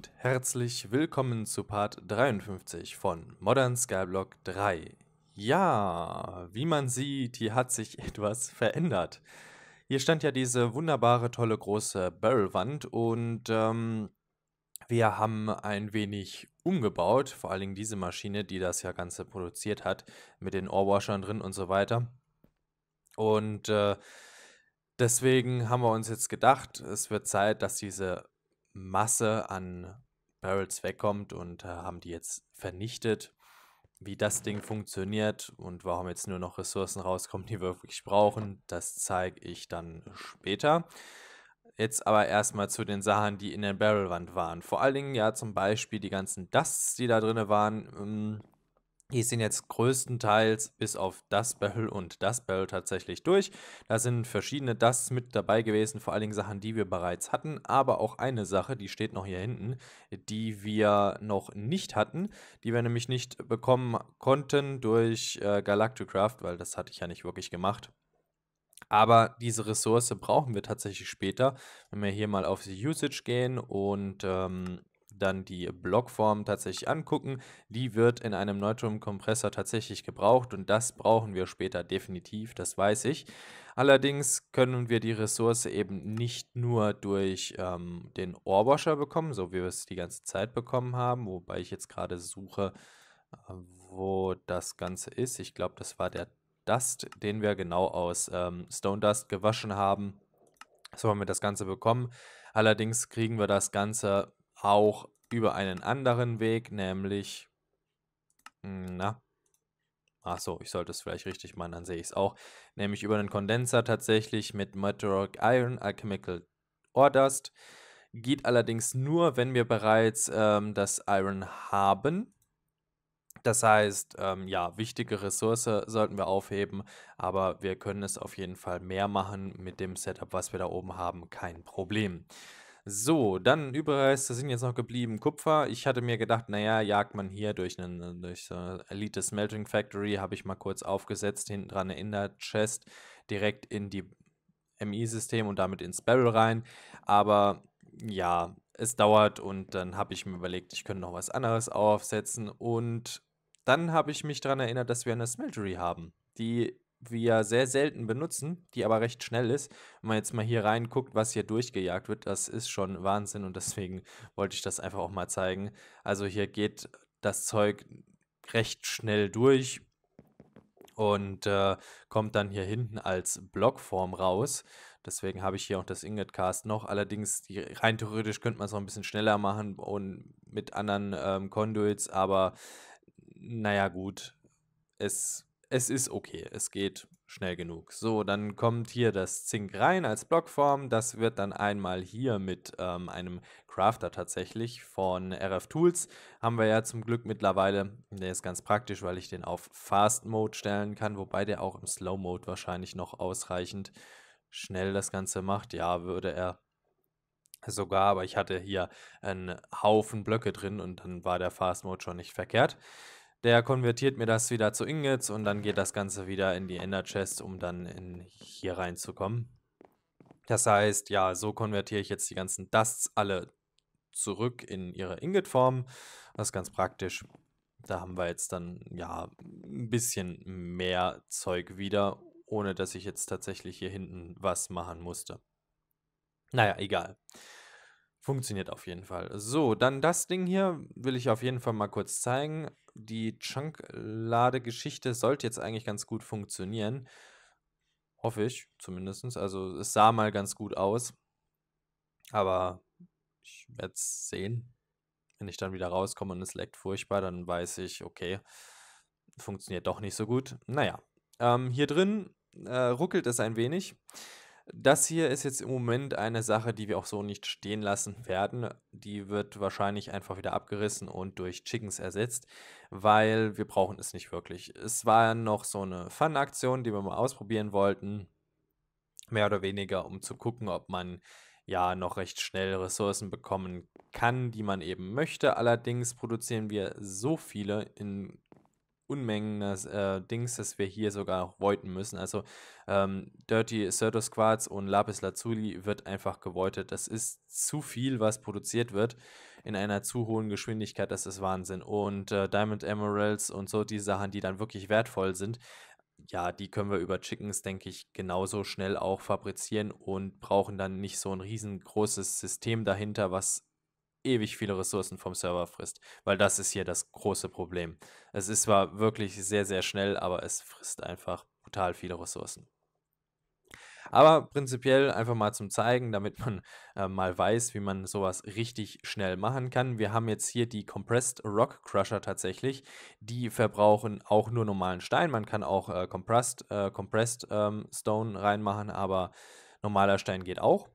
und herzlich willkommen zu Part 53 von Modern Skyblock 3. Ja, wie man sieht, hier hat sich etwas verändert. Hier stand ja diese wunderbare, tolle, große Barrelwand und ähm, wir haben ein wenig umgebaut, vor allen Dingen diese Maschine, die das ja Ganze produziert hat, mit den Ohrwashern drin und so weiter. Und äh, Deswegen haben wir uns jetzt gedacht, es wird Zeit, dass diese Masse an Barrels wegkommt und äh, haben die jetzt vernichtet. Wie das Ding funktioniert und warum jetzt nur noch Ressourcen rauskommen, die wir wirklich brauchen, das zeige ich dann später. Jetzt aber erstmal zu den Sachen, die in der Barrelwand waren. Vor allen Dingen ja zum Beispiel die ganzen Dusts, die da drin waren. Hm, die sind jetzt größtenteils bis auf das Battle und das Battle tatsächlich durch. Da sind verschiedene das mit dabei gewesen, vor allen Dingen Sachen, die wir bereits hatten, aber auch eine Sache, die steht noch hier hinten, die wir noch nicht hatten, die wir nämlich nicht bekommen konnten durch äh, Galacticraft, weil das hatte ich ja nicht wirklich gemacht. Aber diese Ressource brauchen wir tatsächlich später, wenn wir hier mal auf die Usage gehen und ähm, dann die Blockform tatsächlich angucken. Die wird in einem Neutrum-Kompressor tatsächlich gebraucht und das brauchen wir später definitiv, das weiß ich. Allerdings können wir die Ressource eben nicht nur durch ähm, den Ohrwascher bekommen, so wie wir es die ganze Zeit bekommen haben, wobei ich jetzt gerade suche, äh, wo das Ganze ist. Ich glaube, das war der Dust, den wir genau aus ähm, Stone Dust gewaschen haben. So haben wir das Ganze bekommen. Allerdings kriegen wir das Ganze auch über einen anderen Weg, nämlich, hm, na, achso, ich sollte es vielleicht richtig machen, dann sehe ich es auch, nämlich über einen Kondenser tatsächlich mit Meteoric Iron, Alchemical Ordust. Geht allerdings nur, wenn wir bereits ähm, das Iron haben. Das heißt, ähm, ja, wichtige Ressource sollten wir aufheben, aber wir können es auf jeden Fall mehr machen mit dem Setup, was wir da oben haben, kein Problem. So, dann Überreste sind jetzt noch geblieben Kupfer. Ich hatte mir gedacht, naja, jagt man hier durch eine durch eine Elite Smelting Factory, habe ich mal kurz aufgesetzt, hinten dran eine Inner Chest, direkt in die MI-System und damit ins Barrel rein. Aber ja, es dauert und dann habe ich mir überlegt, ich könnte noch was anderes aufsetzen und dann habe ich mich daran erinnert, dass wir eine Smeltery haben, die wir sehr selten benutzen, die aber recht schnell ist. Wenn man jetzt mal hier reinguckt, was hier durchgejagt wird, das ist schon Wahnsinn und deswegen wollte ich das einfach auch mal zeigen. Also hier geht das Zeug recht schnell durch und äh, kommt dann hier hinten als Blockform raus. Deswegen habe ich hier auch das Ingetcast noch. Allerdings, die, rein theoretisch könnte man es noch ein bisschen schneller machen und mit anderen ähm, Conduits, aber naja, gut. Es es ist okay, es geht schnell genug. So, dann kommt hier das Zink rein als Blockform. Das wird dann einmal hier mit ähm, einem Crafter tatsächlich von RF Tools. Haben wir ja zum Glück mittlerweile. Der ist ganz praktisch, weil ich den auf Fast Mode stellen kann, wobei der auch im Slow Mode wahrscheinlich noch ausreichend schnell das Ganze macht. Ja, würde er sogar, aber ich hatte hier einen Haufen Blöcke drin und dann war der Fast Mode schon nicht verkehrt. Der konvertiert mir das wieder zu Ingots und dann geht das Ganze wieder in die Ender Chest, um dann in hier reinzukommen. Das heißt, ja, so konvertiere ich jetzt die ganzen Dusts alle zurück in ihre Ingot-Form. Das ist ganz praktisch. Da haben wir jetzt dann, ja, ein bisschen mehr Zeug wieder, ohne dass ich jetzt tatsächlich hier hinten was machen musste. Naja, egal. Funktioniert auf jeden Fall. So, dann das Ding hier will ich auf jeden Fall mal kurz zeigen. Die Chunk-Ladegeschichte sollte jetzt eigentlich ganz gut funktionieren. Hoffe ich zumindest. Also es sah mal ganz gut aus. Aber ich werde es sehen. Wenn ich dann wieder rauskomme und es leckt furchtbar, dann weiß ich, okay, funktioniert doch nicht so gut. Naja, ähm, hier drin äh, ruckelt es ein wenig. Das hier ist jetzt im Moment eine Sache, die wir auch so nicht stehen lassen werden. Die wird wahrscheinlich einfach wieder abgerissen und durch Chickens ersetzt, weil wir brauchen es nicht wirklich. Es war noch so eine Fun-Aktion, die wir mal ausprobieren wollten. Mehr oder weniger, um zu gucken, ob man ja noch recht schnell Ressourcen bekommen kann, die man eben möchte. Allerdings produzieren wir so viele in Unmengen äh, Dings, dass wir hier sogar auch voiden müssen. Also ähm, Dirty Asserto Squads und Lapis Lazuli wird einfach gewoitet. Das ist zu viel, was produziert wird in einer zu hohen Geschwindigkeit. Das ist Wahnsinn. Und äh, Diamond Emeralds und so die Sachen, die dann wirklich wertvoll sind, ja, die können wir über Chickens, denke ich, genauso schnell auch fabrizieren und brauchen dann nicht so ein riesengroßes System dahinter, was ewig viele Ressourcen vom Server frisst, weil das ist hier das große Problem. Es ist zwar wirklich sehr, sehr schnell, aber es frisst einfach brutal viele Ressourcen. Aber prinzipiell einfach mal zum Zeigen, damit man äh, mal weiß, wie man sowas richtig schnell machen kann. Wir haben jetzt hier die Compressed Rock Crusher tatsächlich. Die verbrauchen auch nur normalen Stein. Man kann auch äh, Compressed, äh, compressed ähm, Stone reinmachen, aber normaler Stein geht auch.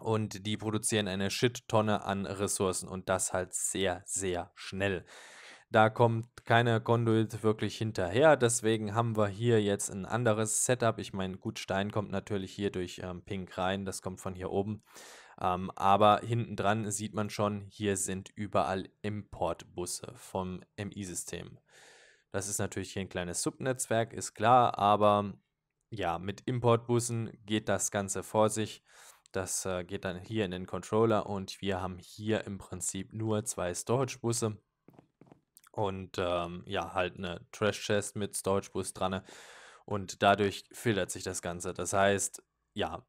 Und die produzieren eine Shit-Tonne an Ressourcen und das halt sehr, sehr schnell. Da kommt keine Conduit wirklich hinterher. Deswegen haben wir hier jetzt ein anderes Setup. Ich meine, gut, Stein kommt natürlich hier durch ähm, Pink rein. Das kommt von hier oben. Ähm, aber hinten dran sieht man schon, hier sind überall Importbusse vom MI-System. Das ist natürlich hier ein kleines Subnetzwerk, ist klar. Aber ja, mit Importbussen geht das Ganze vor sich. Das äh, geht dann hier in den Controller und wir haben hier im Prinzip nur zwei Storage-Busse und ähm, ja, halt eine Trash-Chest mit Storage-Bus dran und dadurch filtert sich das Ganze. Das heißt, ja,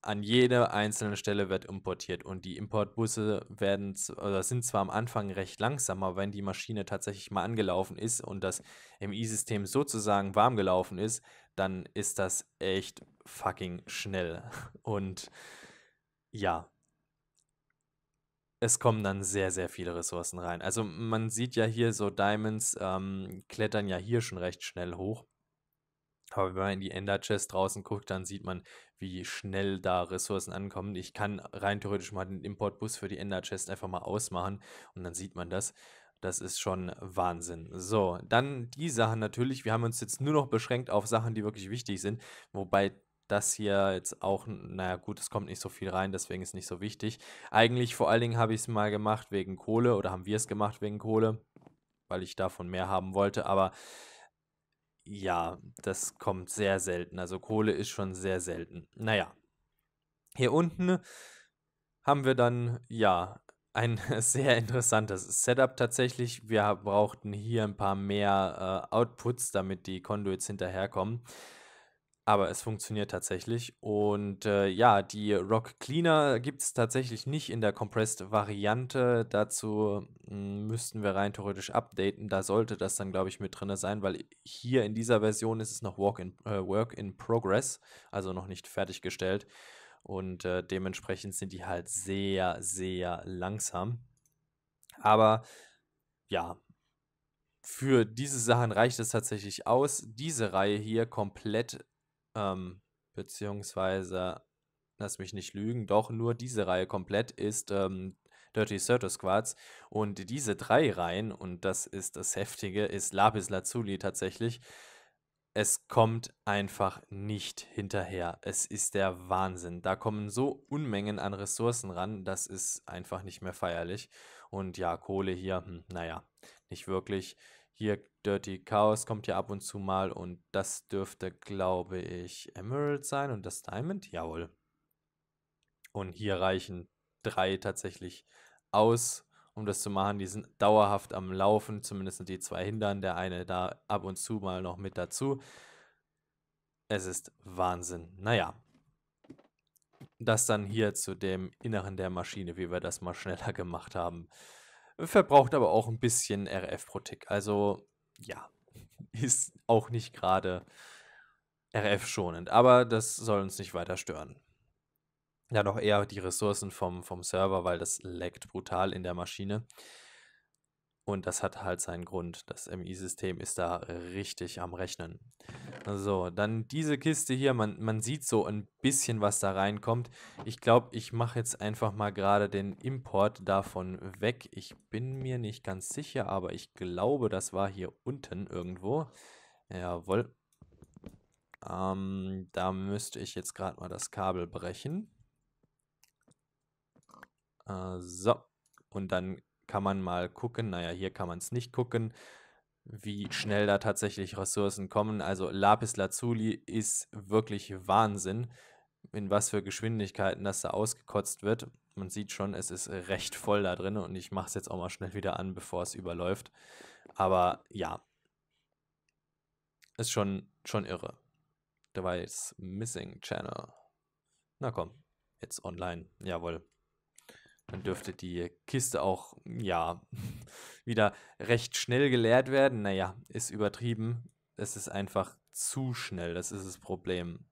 an jeder einzelnen Stelle wird importiert und die Importbusse werden oder sind zwar am Anfang recht langsam, aber wenn die Maschine tatsächlich mal angelaufen ist und das MI-System sozusagen warm gelaufen ist, dann ist das echt fucking schnell. Und ja, es kommen dann sehr, sehr viele Ressourcen rein. Also man sieht ja hier so Diamonds ähm, klettern ja hier schon recht schnell hoch. Aber wenn man in die Ender Chest draußen guckt, dann sieht man, wie schnell da Ressourcen ankommen. Ich kann rein theoretisch mal den Importbus für die Ender Chest einfach mal ausmachen und dann sieht man das. Das ist schon Wahnsinn. So, dann die Sachen natürlich. Wir haben uns jetzt nur noch beschränkt auf Sachen, die wirklich wichtig sind. Wobei das hier jetzt auch, naja gut, es kommt nicht so viel rein, deswegen ist nicht so wichtig. Eigentlich vor allen Dingen habe ich es mal gemacht wegen Kohle oder haben wir es gemacht wegen Kohle, weil ich davon mehr haben wollte, aber ja, das kommt sehr selten. Also Kohle ist schon sehr selten. Naja, hier unten haben wir dann, ja, ein sehr interessantes Setup tatsächlich. Wir brauchten hier ein paar mehr äh, Outputs, damit die Conduits hinterherkommen. Aber es funktioniert tatsächlich. Und äh, ja, die Rock Cleaner gibt es tatsächlich nicht in der Compressed-Variante. Dazu hm, müssten wir rein theoretisch updaten. Da sollte das dann, glaube ich, mit drin sein, weil hier in dieser Version ist es noch Work in, äh, Work in Progress, also noch nicht fertiggestellt. Und äh, dementsprechend sind die halt sehr, sehr langsam. Aber ja, für diese Sachen reicht es tatsächlich aus, diese Reihe hier komplett ähm, beziehungsweise, lass mich nicht lügen, doch nur diese Reihe komplett ist ähm, Dirty Circus Squads. Und diese drei Reihen, und das ist das Heftige, ist Lapis Lazuli tatsächlich. Es kommt einfach nicht hinterher. Es ist der Wahnsinn. Da kommen so Unmengen an Ressourcen ran, das ist einfach nicht mehr feierlich. Und ja, Kohle hier, hm, naja, nicht wirklich. Hier Dirty Chaos kommt ja ab und zu mal und das dürfte, glaube ich, Emerald sein und das Diamond, jawohl. Und hier reichen drei tatsächlich aus, um das zu machen. Die sind dauerhaft am Laufen, zumindest die zwei hindern, der eine da ab und zu mal noch mit dazu. Es ist Wahnsinn. Naja. Das dann hier zu dem Inneren der Maschine, wie wir das mal schneller gemacht haben verbraucht aber auch ein bisschen RF pro Tick. Also ja, ist auch nicht gerade RF-schonend, aber das soll uns nicht weiter stören. Ja, doch eher die Ressourcen vom, vom Server, weil das laggt brutal in der Maschine. Und das hat halt seinen Grund. Das MI-System ist da richtig am Rechnen. So, dann diese Kiste hier. Man, man sieht so ein bisschen, was da reinkommt. Ich glaube, ich mache jetzt einfach mal gerade den Import davon weg. Ich bin mir nicht ganz sicher, aber ich glaube, das war hier unten irgendwo. Jawohl. Ähm, da müsste ich jetzt gerade mal das Kabel brechen. Äh, so. Und dann kann man mal gucken, naja, hier kann man es nicht gucken, wie schnell da tatsächlich Ressourcen kommen. Also Lapis Lazuli ist wirklich Wahnsinn, in was für Geschwindigkeiten das da ausgekotzt wird. Man sieht schon, es ist recht voll da drin und ich mache es jetzt auch mal schnell wieder an, bevor es überläuft. Aber ja, ist schon, schon irre. Device Missing Channel. Na komm, jetzt online. Jawohl. Dann dürfte die Kiste auch, ja, wieder recht schnell geleert werden. Naja, ist übertrieben. Es ist einfach zu schnell. Das ist das Problem.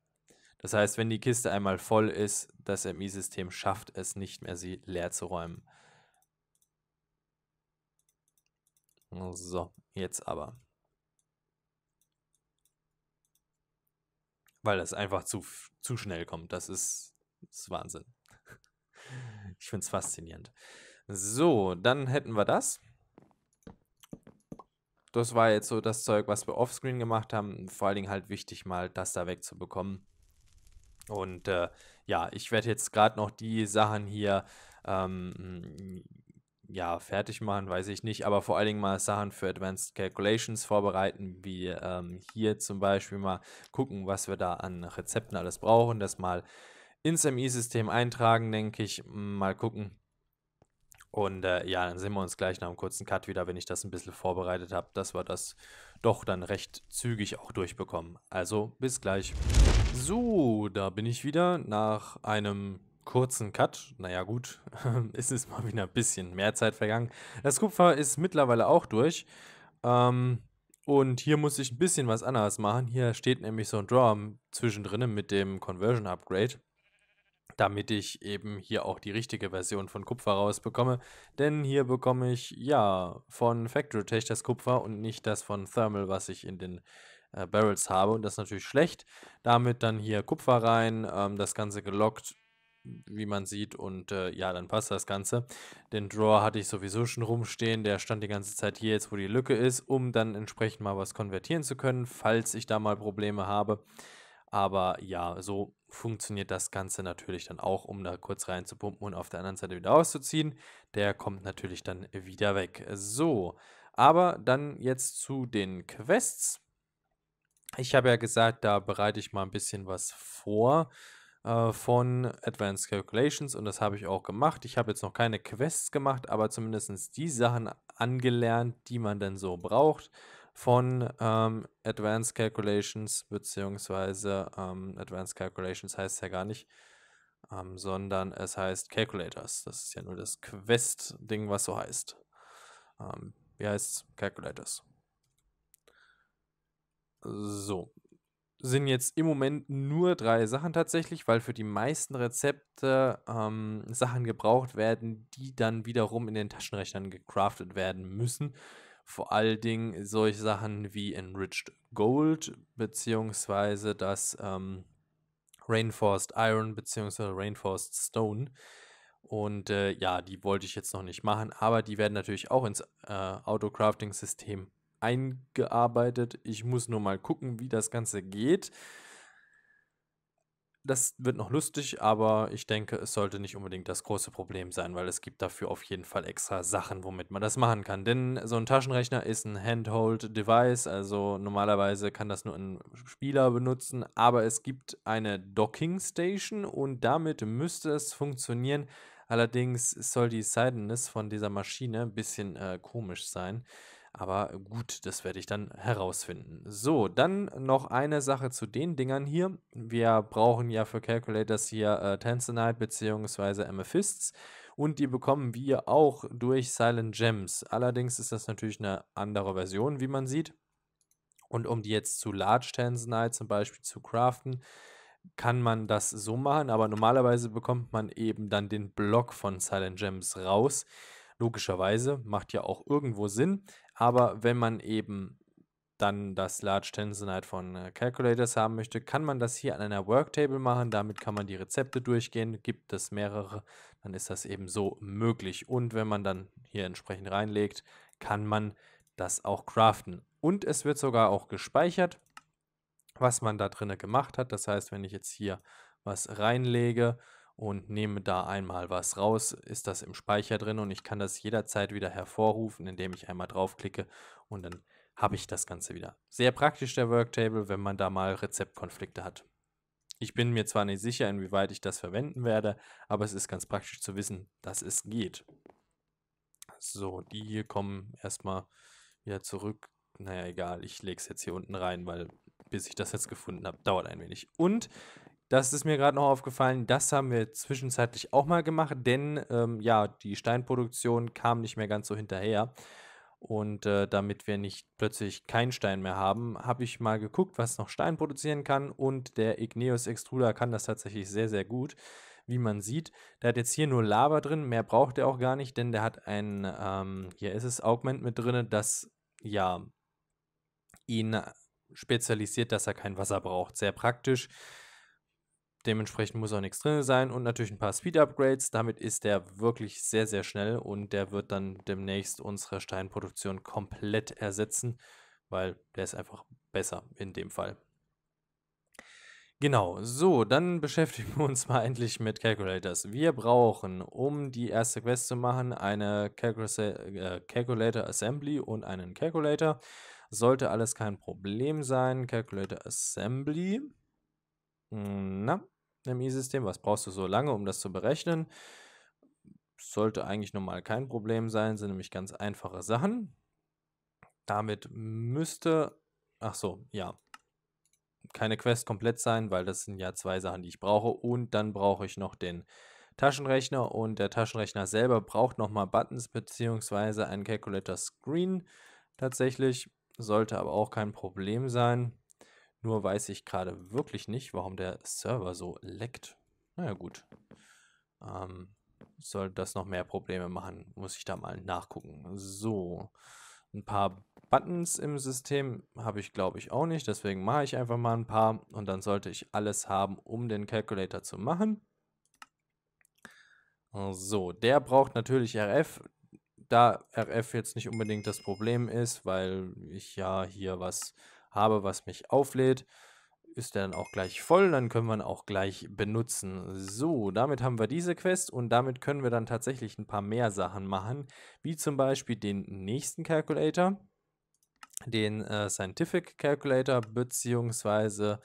Das heißt, wenn die Kiste einmal voll ist, das MI-System schafft es nicht mehr, sie leer zu räumen. So, jetzt aber. Weil das einfach zu, zu schnell kommt. Das ist, das ist Wahnsinn. Ich finde es faszinierend. So, dann hätten wir das. Das war jetzt so das Zeug, was wir offscreen gemacht haben. Vor allen Dingen halt wichtig, mal das da wegzubekommen. Und äh, ja, ich werde jetzt gerade noch die Sachen hier ähm, ja, fertig machen, weiß ich nicht, aber vor allen Dingen mal Sachen für Advanced Calculations vorbereiten, wie ähm, hier zum Beispiel mal gucken, was wir da an Rezepten alles brauchen, das mal ins MI-System eintragen, denke ich. Mal gucken. Und äh, ja, dann sehen wir uns gleich nach einem kurzen Cut wieder, wenn ich das ein bisschen vorbereitet habe, dass wir das doch dann recht zügig auch durchbekommen. Also bis gleich. So, da bin ich wieder nach einem kurzen Cut. Naja gut, es ist mal wieder ein bisschen mehr Zeit vergangen. Das Kupfer ist mittlerweile auch durch. Ähm, und hier muss ich ein bisschen was anderes machen. Hier steht nämlich so ein Draw zwischendrin mit dem Conversion Upgrade damit ich eben hier auch die richtige Version von Kupfer rausbekomme. Denn hier bekomme ich ja von Factorytech das Kupfer und nicht das von Thermal, was ich in den äh, Barrels habe. Und das ist natürlich schlecht. Damit dann hier Kupfer rein, ähm, das Ganze gelockt, wie man sieht. Und äh, ja, dann passt das Ganze. Den Drawer hatte ich sowieso schon rumstehen. Der stand die ganze Zeit hier jetzt, wo die Lücke ist, um dann entsprechend mal was konvertieren zu können, falls ich da mal Probleme habe. Aber ja, so funktioniert das Ganze natürlich dann auch, um da kurz reinzupumpen und auf der anderen Seite wieder auszuziehen. Der kommt natürlich dann wieder weg. So, aber dann jetzt zu den Quests. Ich habe ja gesagt, da bereite ich mal ein bisschen was vor äh, von Advanced Calculations und das habe ich auch gemacht. Ich habe jetzt noch keine Quests gemacht, aber zumindest die Sachen angelernt, die man dann so braucht von ähm, Advanced Calculations, beziehungsweise ähm, Advanced Calculations heißt ja gar nicht, ähm, sondern es heißt Calculators. Das ist ja nur das Quest-Ding, was so heißt. Ähm, wie heißt es? Calculators? So. Sind jetzt im Moment nur drei Sachen tatsächlich, weil für die meisten Rezepte ähm, Sachen gebraucht werden, die dann wiederum in den Taschenrechnern gecraftet werden müssen vor allen Dingen solche Sachen wie Enriched Gold, beziehungsweise das ähm, Rainforest Iron, beziehungsweise Rainforest Stone. Und äh, ja, die wollte ich jetzt noch nicht machen, aber die werden natürlich auch ins äh, Auto-Crafting-System eingearbeitet. Ich muss nur mal gucken, wie das Ganze geht das wird noch lustig, aber ich denke, es sollte nicht unbedingt das große Problem sein, weil es gibt dafür auf jeden Fall extra Sachen, womit man das machen kann. Denn so ein Taschenrechner ist ein Handhold-Device, also normalerweise kann das nur ein Spieler benutzen, aber es gibt eine Docking-Station und damit müsste es funktionieren. Allerdings soll die Sidedness von dieser Maschine ein bisschen äh, komisch sein. Aber gut, das werde ich dann herausfinden. So, dann noch eine Sache zu den Dingern hier. Wir brauchen ja für Calculators hier äh, Tanzanite bzw. Amethysts und die bekommen wir auch durch Silent Gems. Allerdings ist das natürlich eine andere Version, wie man sieht. Und um die jetzt zu Large Tanzanite zum Beispiel zu craften, kann man das so machen, aber normalerweise bekommt man eben dann den Block von Silent Gems raus. Logischerweise macht ja auch irgendwo Sinn. Aber wenn man eben dann das Large Tension von äh, Calculators haben möchte, kann man das hier an einer Worktable machen. Damit kann man die Rezepte durchgehen. Gibt es mehrere, dann ist das eben so möglich. Und wenn man dann hier entsprechend reinlegt, kann man das auch craften. Und es wird sogar auch gespeichert, was man da drinnen gemacht hat. Das heißt, wenn ich jetzt hier was reinlege, und nehme da einmal was raus, ist das im Speicher drin und ich kann das jederzeit wieder hervorrufen, indem ich einmal draufklicke und dann habe ich das Ganze wieder. Sehr praktisch der Worktable, wenn man da mal Rezeptkonflikte hat. Ich bin mir zwar nicht sicher, inwieweit ich das verwenden werde, aber es ist ganz praktisch zu wissen, dass es geht. So, die hier kommen erstmal wieder zurück. Naja, egal, ich lege es jetzt hier unten rein, weil bis ich das jetzt gefunden habe, dauert ein wenig. Und das ist mir gerade noch aufgefallen. Das haben wir zwischenzeitlich auch mal gemacht, denn ähm, ja, die Steinproduktion kam nicht mehr ganz so hinterher. Und äh, damit wir nicht plötzlich keinen Stein mehr haben, habe ich mal geguckt, was noch Stein produzieren kann. Und der Igneus Extruder kann das tatsächlich sehr, sehr gut, wie man sieht. Der hat jetzt hier nur Lava drin, mehr braucht er auch gar nicht, denn der hat ein, ähm, hier ist es, Augment mit drin, das ja ihn spezialisiert, dass er kein Wasser braucht. Sehr praktisch. Dementsprechend muss auch nichts drin sein und natürlich ein paar Speed-Upgrades. Damit ist der wirklich sehr, sehr schnell und der wird dann demnächst unsere Steinproduktion komplett ersetzen, weil der ist einfach besser in dem Fall. Genau, so, dann beschäftigen wir uns mal endlich mit Calculators. Wir brauchen, um die erste Quest zu machen, eine Calcul äh, Calculator Assembly und einen Calculator. Sollte alles kein Problem sein. Calculator Assembly. Na, im Mi-System. Was brauchst du so lange, um das zu berechnen? Sollte eigentlich normal kein Problem sein, sind nämlich ganz einfache Sachen. Damit müsste, ach so, ja, keine Quest komplett sein, weil das sind ja zwei Sachen, die ich brauche. Und dann brauche ich noch den Taschenrechner und der Taschenrechner selber braucht nochmal Buttons bzw. einen Calculator Screen tatsächlich. Sollte aber auch kein Problem sein. Nur weiß ich gerade wirklich nicht, warum der Server so leckt. Naja gut. Ähm, soll das noch mehr Probleme machen, muss ich da mal nachgucken. So, ein paar Buttons im System habe ich glaube ich auch nicht, deswegen mache ich einfach mal ein paar und dann sollte ich alles haben, um den Calculator zu machen. So, der braucht natürlich RF, da RF jetzt nicht unbedingt das Problem ist, weil ich ja hier was habe, was mich auflädt. Ist dann auch gleich voll, dann können wir ihn auch gleich benutzen. So, damit haben wir diese Quest und damit können wir dann tatsächlich ein paar mehr Sachen machen, wie zum Beispiel den nächsten Calculator, den äh, Scientific Calculator, beziehungsweise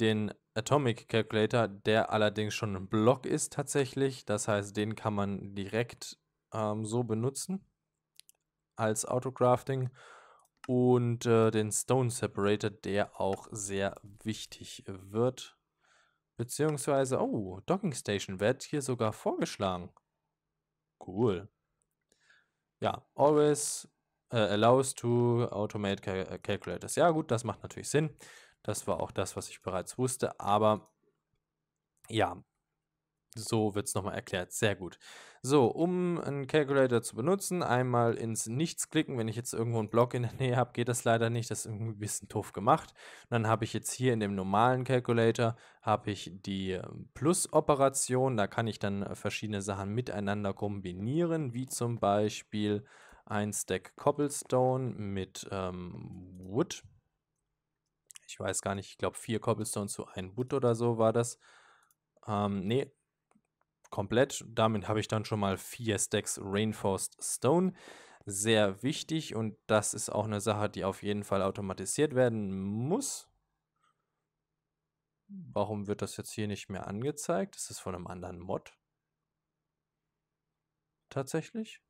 den Atomic Calculator, der allerdings schon ein Block ist tatsächlich. Das heißt, den kann man direkt ähm, so benutzen als Autocrafting. crafting und äh, den Stone Separator, der auch sehr wichtig wird. Beziehungsweise, oh, Docking Station wird hier sogar vorgeschlagen. Cool. Ja, always äh, allows to automate cal äh, calculators. Ja, gut, das macht natürlich Sinn. Das war auch das, was ich bereits wusste, aber ja, so wird es nochmal erklärt. Sehr gut. So, um einen Calculator zu benutzen, einmal ins Nichts klicken. Wenn ich jetzt irgendwo einen Block in der Nähe habe, geht das leider nicht. Das ist irgendwie ein bisschen doof gemacht. Und dann habe ich jetzt hier in dem normalen Calculator habe ich die ähm, Plus-Operation. Da kann ich dann äh, verschiedene Sachen miteinander kombinieren, wie zum Beispiel ein Stack Cobblestone mit ähm, Wood. Ich weiß gar nicht, ich glaube vier Cobblestone zu einem Wood oder so war das. Ähm, nee, komplett. Damit habe ich dann schon mal vier Stacks Rainforest Stone. Sehr wichtig und das ist auch eine Sache, die auf jeden Fall automatisiert werden muss. Warum wird das jetzt hier nicht mehr angezeigt? Ist es von einem anderen Mod? Tatsächlich?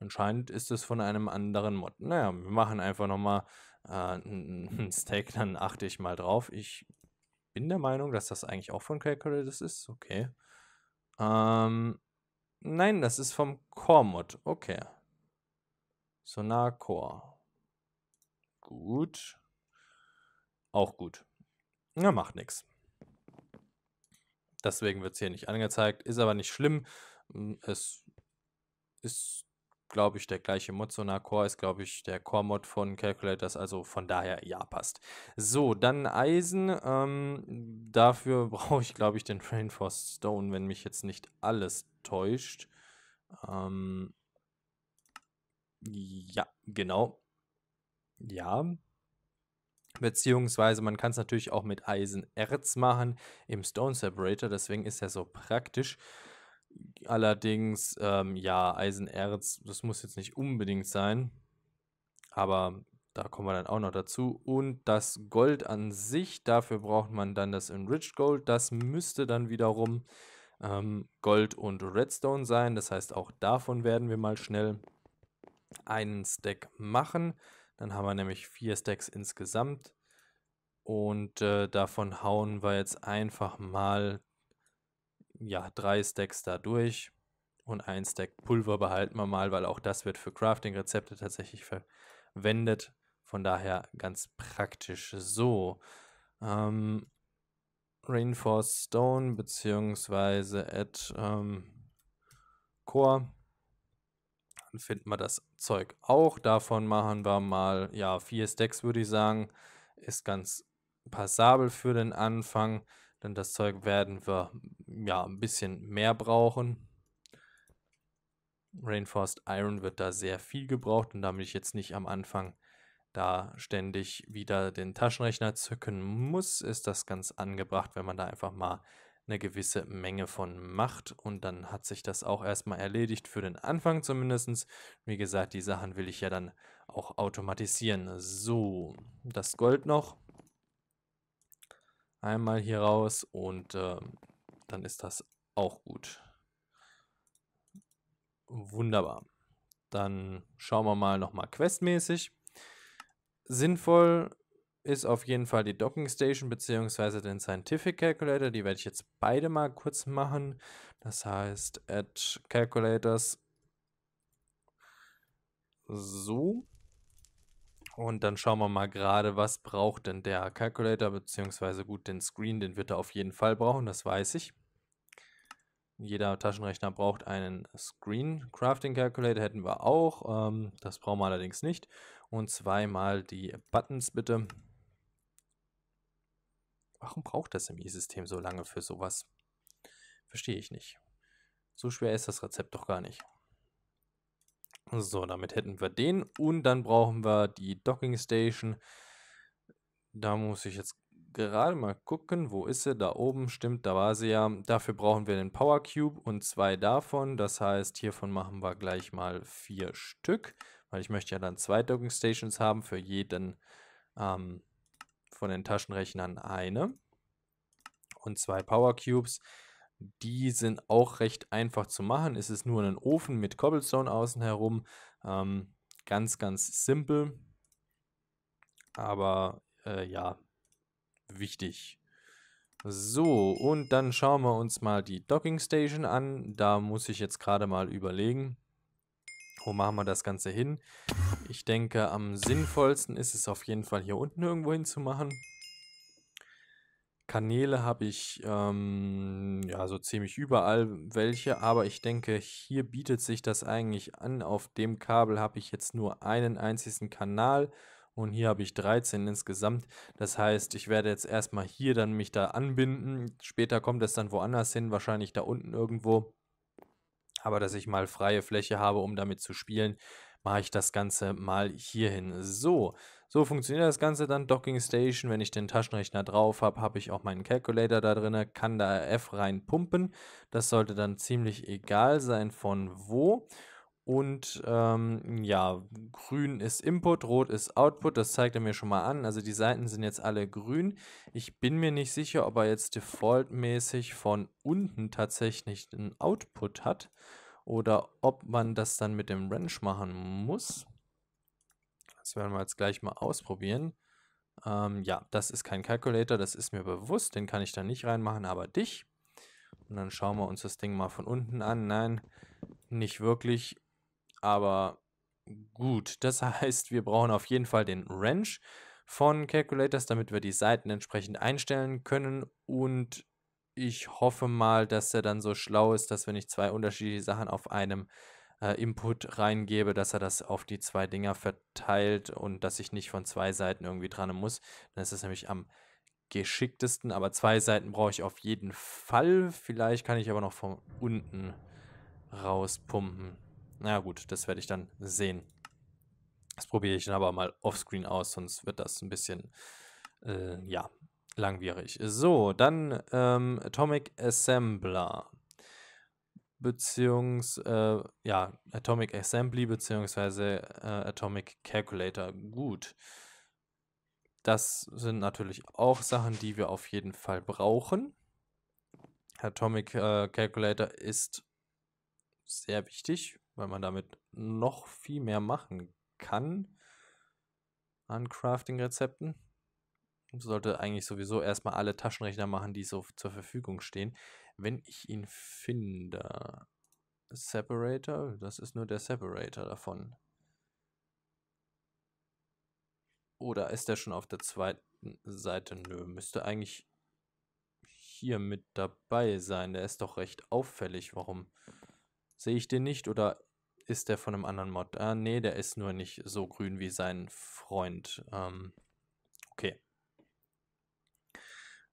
Anscheinend ist es von einem anderen Mod. Naja, wir machen einfach nochmal äh, ein, Steak, dann achte ich mal drauf. Ich bin der Meinung, dass das eigentlich auch von Calculatus ist. Okay. Ähm, nein, das ist vom Core-Mod. Okay. Sonar Core. Gut. Auch gut. Na, ja, macht nichts. Deswegen wird es hier nicht angezeigt. Ist aber nicht schlimm. Es ist glaube ich, der gleiche Mod. So Core ist, glaube ich, der Core-Mod von Calculators, also von daher ja, passt. So, dann Eisen. Ähm, dafür brauche ich, glaube ich, den Rainforce Stone, wenn mich jetzt nicht alles täuscht. Ähm, ja, genau. Ja, Beziehungsweise man kann es natürlich auch mit Eisenerz machen im Stone Separator, deswegen ist er so praktisch. Allerdings, ähm, ja, Eisenerz, das muss jetzt nicht unbedingt sein, aber da kommen wir dann auch noch dazu. Und das Gold an sich, dafür braucht man dann das Enriched Gold. Das müsste dann wiederum ähm, Gold und Redstone sein. Das heißt, auch davon werden wir mal schnell einen Stack machen. Dann haben wir nämlich vier Stacks insgesamt. Und äh, davon hauen wir jetzt einfach mal ja, drei Stacks da durch und ein Stack Pulver behalten wir mal, weil auch das wird für Crafting-Rezepte tatsächlich verwendet. Von daher ganz praktisch so. Ähm, Rainforce Stone beziehungsweise add ähm, Core. Dann finden wir das Zeug auch. Davon machen wir mal, ja, vier Stacks würde ich sagen. Ist ganz passabel für den Anfang. Denn das Zeug werden wir ja ein bisschen mehr brauchen. Rainforest Iron wird da sehr viel gebraucht und damit ich jetzt nicht am Anfang da ständig wieder den Taschenrechner zücken muss, ist das ganz angebracht, wenn man da einfach mal eine gewisse Menge von macht und dann hat sich das auch erstmal erledigt, für den Anfang zumindest. Wie gesagt, die Sachen will ich ja dann auch automatisieren. So, das Gold noch. Einmal hier raus und äh, dann ist das auch gut. Wunderbar. Dann schauen wir mal nochmal questmäßig. Sinnvoll ist auf jeden Fall die Docking Station bzw. den Scientific Calculator. Die werde ich jetzt beide mal kurz machen. Das heißt, add Calculators. So. Und dann schauen wir mal gerade, was braucht denn der Calculator, beziehungsweise gut, den Screen, den wird er auf jeden Fall brauchen, das weiß ich. Jeder Taschenrechner braucht einen Screen. Crafting Calculator hätten wir auch, ähm, das brauchen wir allerdings nicht. Und zweimal die Buttons bitte. Warum braucht das MI-System so lange für sowas? Verstehe ich nicht. So schwer ist das Rezept doch gar nicht. So, damit hätten wir den. Und dann brauchen wir die Docking Station. Da muss ich jetzt gerade mal gucken, wo ist sie? Da oben, stimmt, da war sie ja. Dafür brauchen wir den Power Cube und zwei davon. Das heißt, hiervon machen wir gleich mal vier Stück, weil ich möchte ja dann zwei Docking Stations haben, für jeden ähm, von den Taschenrechnern eine. Und zwei Power Cubes. Die sind auch recht einfach zu machen. Es ist nur ein Ofen mit Cobblestone außen herum. Ähm, ganz, ganz simpel. Aber äh, ja, wichtig. So, und dann schauen wir uns mal die Docking Station an. Da muss ich jetzt gerade mal überlegen, wo machen wir das Ganze hin. Ich denke, am sinnvollsten ist es auf jeden Fall hier unten irgendwo hin zu machen. Kanäle habe ich ähm, ja so ziemlich überall welche, aber ich denke, hier bietet sich das eigentlich an. Auf dem Kabel habe ich jetzt nur einen einzigen Kanal und hier habe ich 13 insgesamt. Das heißt, ich werde jetzt erstmal hier dann mich da anbinden. Später kommt es dann woanders hin, wahrscheinlich da unten irgendwo. Aber dass ich mal freie Fläche habe, um damit zu spielen, mache ich das Ganze mal hierhin. So, so funktioniert das Ganze dann, Docking Station. Wenn ich den Taschenrechner drauf habe, habe ich auch meinen Calculator da drin, kann da RF reinpumpen. Das sollte dann ziemlich egal sein von wo. Und ähm, ja, grün ist Input, rot ist Output, das zeigt er mir schon mal an. Also die Seiten sind jetzt alle grün. Ich bin mir nicht sicher, ob er jetzt defaultmäßig von unten tatsächlich einen Output hat oder ob man das dann mit dem Wrench machen muss. Das werden wir jetzt gleich mal ausprobieren. Ähm, ja, das ist kein Calculator, das ist mir bewusst, den kann ich da nicht reinmachen, aber dich. Und dann schauen wir uns das Ding mal von unten an. Nein, nicht wirklich, aber gut. Das heißt, wir brauchen auf jeden Fall den Wrench von Calculators, damit wir die Seiten entsprechend einstellen können und ich hoffe mal, dass er dann so schlau ist, dass wir nicht zwei unterschiedliche Sachen auf einem äh, Input reingebe, dass er das auf die zwei Dinger verteilt und dass ich nicht von zwei Seiten irgendwie dran muss. Dann ist das nämlich am geschicktesten, aber zwei Seiten brauche ich auf jeden Fall. Vielleicht kann ich aber noch von unten rauspumpen. Na gut, das werde ich dann sehen. Das probiere ich dann aber mal offscreen aus, sonst wird das ein bisschen, äh, ja, langwierig. So, dann ähm, Atomic Assembler beziehungs äh, ja, Atomic Assembly beziehungsweise äh, Atomic Calculator gut. Das sind natürlich auch Sachen, die wir auf jeden Fall brauchen. Atomic äh, Calculator ist sehr wichtig, weil man damit noch viel mehr machen kann an Crafting-Rezepten. Sollte eigentlich sowieso erstmal alle Taschenrechner machen, die so zur Verfügung stehen. Wenn ich ihn finde. Separator, das ist nur der Separator davon. Oder ist der schon auf der zweiten Seite? Nö, müsste eigentlich hier mit dabei sein. Der ist doch recht auffällig. Warum sehe ich den nicht? Oder ist der von einem anderen Mod? Ah, nee, der ist nur nicht so grün wie sein Freund. Ähm, okay.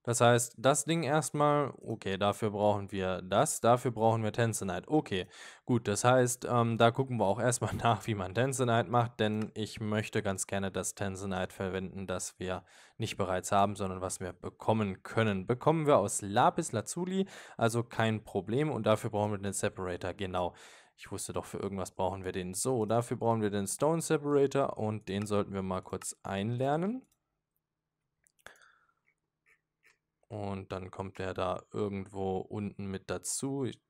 Das heißt, das Ding erstmal, okay, dafür brauchen wir das, dafür brauchen wir Tanzanite. Okay, gut, das heißt, ähm, da gucken wir auch erstmal nach, wie man Tanzanite macht, denn ich möchte ganz gerne das Tanzanite verwenden, das wir nicht bereits haben, sondern was wir bekommen können. Bekommen wir aus Lapis Lazuli, also kein Problem und dafür brauchen wir den Separator, genau. Ich wusste doch, für irgendwas brauchen wir den. So, dafür brauchen wir den Stone Separator und den sollten wir mal kurz einlernen. Und dann kommt er da irgendwo unten mit dazu. Ich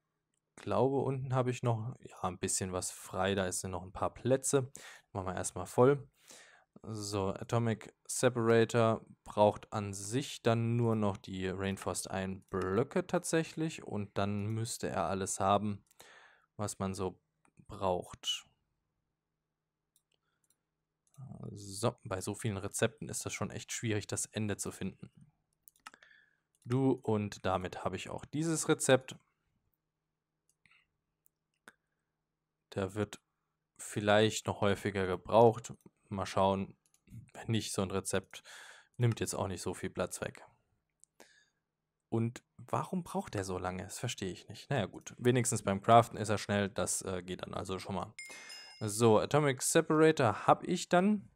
glaube, unten habe ich noch ja, ein bisschen was frei. Da sind noch ein paar Plätze. Machen wir erstmal voll. So, Atomic Separator braucht an sich dann nur noch die Rainforest 1 Blöcke tatsächlich und dann müsste er alles haben, was man so braucht. So, bei so vielen Rezepten ist das schon echt schwierig, das Ende zu finden du. Und damit habe ich auch dieses Rezept. Der wird vielleicht noch häufiger gebraucht. Mal schauen, wenn nicht so ein Rezept nimmt jetzt auch nicht so viel Platz weg. Und warum braucht er so lange? Das verstehe ich nicht. Naja gut, wenigstens beim Craften ist er schnell, das äh, geht dann also schon mal. So, Atomic Separator habe ich dann.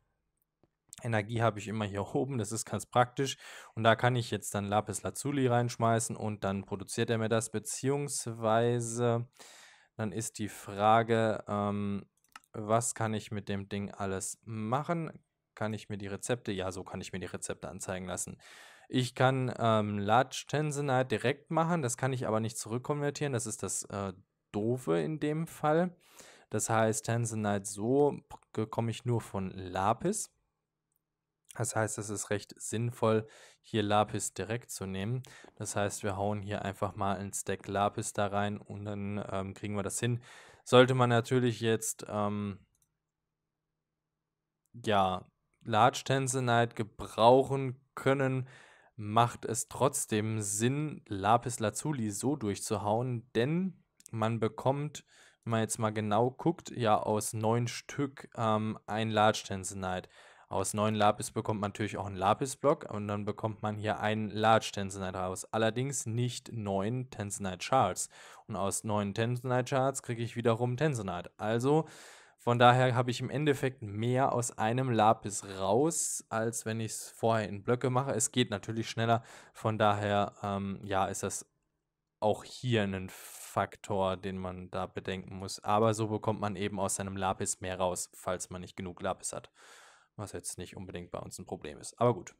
Energie habe ich immer hier oben, das ist ganz praktisch. Und da kann ich jetzt dann Lapis Lazuli reinschmeißen und dann produziert er mir das. Beziehungsweise dann ist die Frage, ähm, was kann ich mit dem Ding alles machen? Kann ich mir die Rezepte? Ja, so kann ich mir die Rezepte anzeigen lassen. Ich kann ähm, Large Tensonite direkt machen, das kann ich aber nicht zurückkonvertieren. Das ist das äh, Doofe in dem Fall. Das heißt, Tensonite so bekomme ich nur von Lapis. Das heißt, es ist recht sinnvoll, hier Lapis direkt zu nehmen. Das heißt, wir hauen hier einfach mal ein Stack Lapis da rein und dann ähm, kriegen wir das hin. Sollte man natürlich jetzt, ähm, ja, Large Tanzanite gebrauchen können, macht es trotzdem Sinn, Lapis Lazuli so durchzuhauen, denn man bekommt wenn man jetzt mal genau guckt, ja aus neun Stück ähm, ein Large Tanzanite. Aus neuen Lapis bekommt man natürlich auch einen Lapis-Block und dann bekommt man hier einen Large Tensonite raus. Allerdings nicht neun Tensonite Shards. Und aus neun Tensonite Shards kriege ich wiederum Tensonite. Also von daher habe ich im Endeffekt mehr aus einem Lapis raus, als wenn ich es vorher in Blöcke mache. Es geht natürlich schneller. Von daher ähm, ja, ist das auch hier ein Faktor, den man da bedenken muss. Aber so bekommt man eben aus seinem Lapis mehr raus, falls man nicht genug Lapis hat was jetzt nicht unbedingt bei uns ein Problem ist. Aber gut.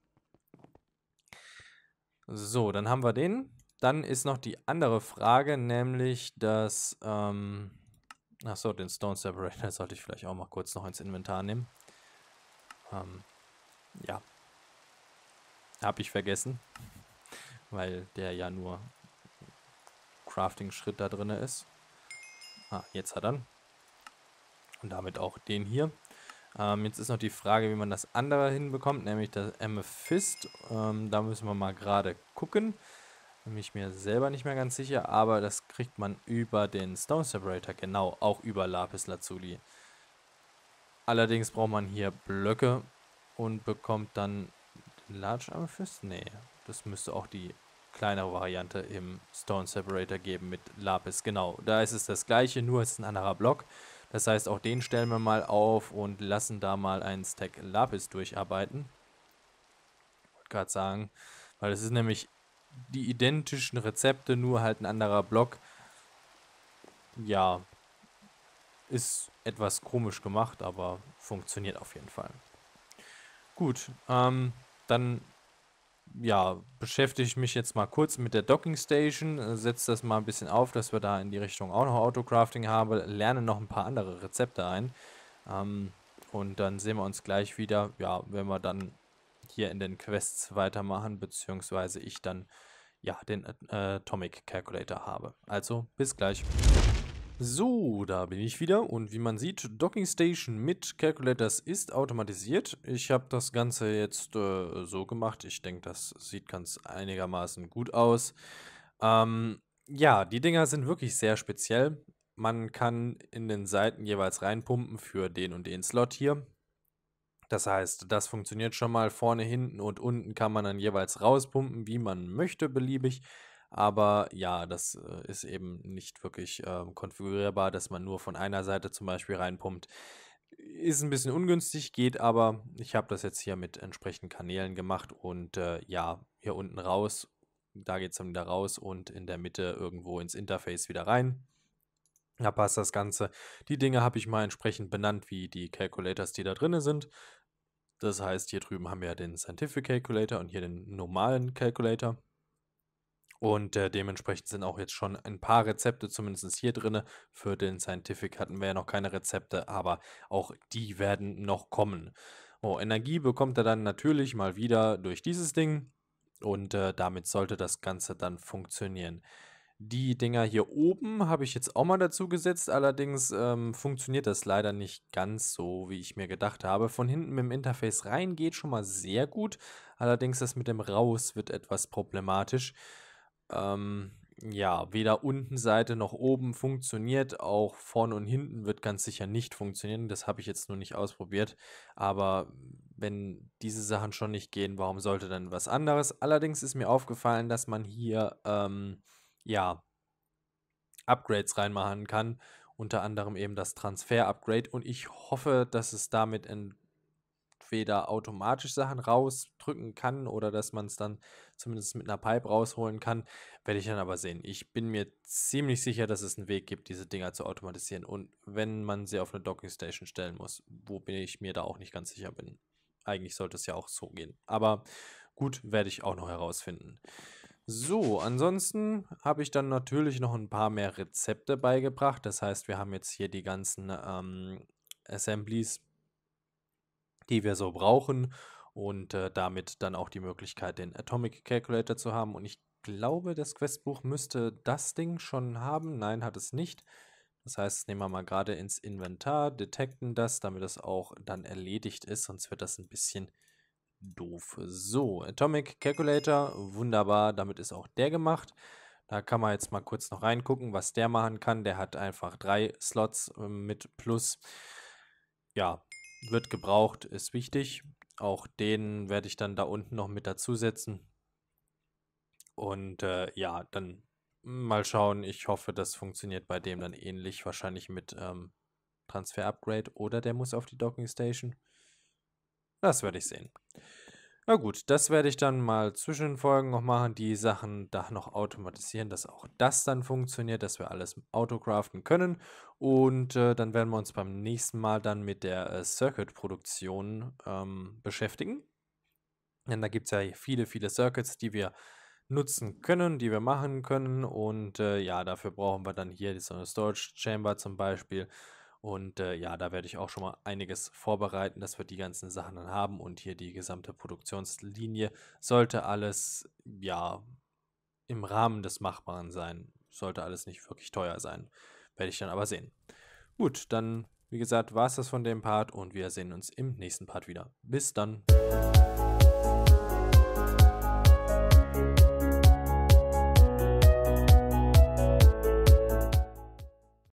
So, dann haben wir den. Dann ist noch die andere Frage, nämlich das... Ähm, Achso, den Stone Separator sollte ich vielleicht auch mal kurz noch ins Inventar nehmen. Ähm, ja. Hab ich vergessen. Weil der ja nur Crafting-Schritt da drin ist. Ah, jetzt hat er. Und damit auch den hier. Ähm, jetzt ist noch die Frage, wie man das andere hinbekommt, nämlich das Amethyst. Ähm, da müssen wir mal gerade gucken. Bin ich mir selber nicht mehr ganz sicher, aber das kriegt man über den Stone Separator, genau, auch über Lapis Lazuli. Allerdings braucht man hier Blöcke und bekommt dann Large Amethyst? Nee, das müsste auch die kleinere Variante im Stone Separator geben mit Lapis. Genau, da ist es das gleiche, nur ist ein anderer Block. Das heißt, auch den stellen wir mal auf und lassen da mal einen Stack Lapis durcharbeiten. Ich wollte gerade sagen, weil es ist nämlich die identischen Rezepte, nur halt ein anderer Block. Ja, ist etwas komisch gemacht, aber funktioniert auf jeden Fall. Gut, ähm, dann ja, beschäftige ich mich jetzt mal kurz mit der Docking Station, äh, setze das mal ein bisschen auf, dass wir da in die Richtung auch noch Autocrafting haben, lerne noch ein paar andere Rezepte ein. Ähm, und dann sehen wir uns gleich wieder, ja, wenn wir dann hier in den Quests weitermachen, beziehungsweise ich dann ja den äh, Atomic Calculator habe. Also bis gleich. So, da bin ich wieder und wie man sieht, Docking Station mit Calculators ist automatisiert. Ich habe das Ganze jetzt äh, so gemacht. Ich denke, das sieht ganz einigermaßen gut aus. Ähm, ja, die Dinger sind wirklich sehr speziell. Man kann in den Seiten jeweils reinpumpen für den und den Slot hier. Das heißt, das funktioniert schon mal vorne, hinten und unten kann man dann jeweils rauspumpen, wie man möchte, beliebig. Aber ja, das äh, ist eben nicht wirklich äh, konfigurierbar, dass man nur von einer Seite zum Beispiel reinpumpt. Ist ein bisschen ungünstig, geht aber. Ich habe das jetzt hier mit entsprechenden Kanälen gemacht und äh, ja, hier unten raus, da geht es dann wieder raus und in der Mitte irgendwo ins Interface wieder rein. Da passt das Ganze. Die Dinge habe ich mal entsprechend benannt, wie die Calculators, die da drin sind. Das heißt, hier drüben haben wir den Scientific Calculator und hier den normalen Calculator. Und äh, dementsprechend sind auch jetzt schon ein paar Rezepte, zumindest hier drin. Für den Scientific hatten wir ja noch keine Rezepte, aber auch die werden noch kommen. Oh, Energie bekommt er dann natürlich mal wieder durch dieses Ding. Und äh, damit sollte das Ganze dann funktionieren. Die Dinger hier oben habe ich jetzt auch mal dazu gesetzt, allerdings ähm, funktioniert das leider nicht ganz so, wie ich mir gedacht habe. Von hinten mit dem Interface rein geht schon mal sehr gut, allerdings das mit dem Raus wird etwas problematisch ähm, ja, weder unten Seite noch oben funktioniert. Auch vorne und hinten wird ganz sicher nicht funktionieren. Das habe ich jetzt nur nicht ausprobiert. Aber wenn diese Sachen schon nicht gehen, warum sollte dann was anderes? Allerdings ist mir aufgefallen, dass man hier, ähm, ja, Upgrades reinmachen kann. Unter anderem eben das Transfer-Upgrade. Und ich hoffe, dass es damit ein entweder automatisch Sachen rausdrücken kann oder dass man es dann zumindest mit einer Pipe rausholen kann, werde ich dann aber sehen. Ich bin mir ziemlich sicher, dass es einen Weg gibt, diese Dinger zu automatisieren und wenn man sie auf eine Docking Station stellen muss, wo bin ich mir da auch nicht ganz sicher bin. Eigentlich sollte es ja auch so gehen. Aber gut, werde ich auch noch herausfinden. So, ansonsten habe ich dann natürlich noch ein paar mehr Rezepte beigebracht. Das heißt, wir haben jetzt hier die ganzen ähm, Assemblies die wir so brauchen und äh, damit dann auch die Möglichkeit, den Atomic Calculator zu haben. Und ich glaube, das Questbuch müsste das Ding schon haben. Nein, hat es nicht. Das heißt, nehmen wir mal gerade ins Inventar, detecten das, damit das auch dann erledigt ist, sonst wird das ein bisschen doof. So, Atomic Calculator, wunderbar, damit ist auch der gemacht. Da kann man jetzt mal kurz noch reingucken, was der machen kann. Der hat einfach drei Slots ähm, mit plus. Ja, wird gebraucht, ist wichtig. Auch den werde ich dann da unten noch mit dazusetzen. Und äh, ja, dann mal schauen. Ich hoffe, das funktioniert bei dem dann ähnlich. Wahrscheinlich mit ähm, Transfer-Upgrade oder der muss auf die Docking Station. Das werde ich sehen. Na gut, das werde ich dann mal zwischen den Folgen noch machen, die Sachen da noch automatisieren, dass auch das dann funktioniert, dass wir alles autocraften können. Und äh, dann werden wir uns beim nächsten Mal dann mit der äh, Circuit-Produktion ähm, beschäftigen. Denn da gibt es ja viele, viele Circuits, die wir nutzen können, die wir machen können. Und äh, ja, dafür brauchen wir dann hier so eine Storage Chamber zum Beispiel. Und äh, ja, da werde ich auch schon mal einiges vorbereiten, dass wir die ganzen Sachen dann haben. Und hier die gesamte Produktionslinie sollte alles, ja, im Rahmen des Machbaren sein. Sollte alles nicht wirklich teuer sein. Werde ich dann aber sehen. Gut, dann, wie gesagt, war es das von dem Part und wir sehen uns im nächsten Part wieder. Bis dann.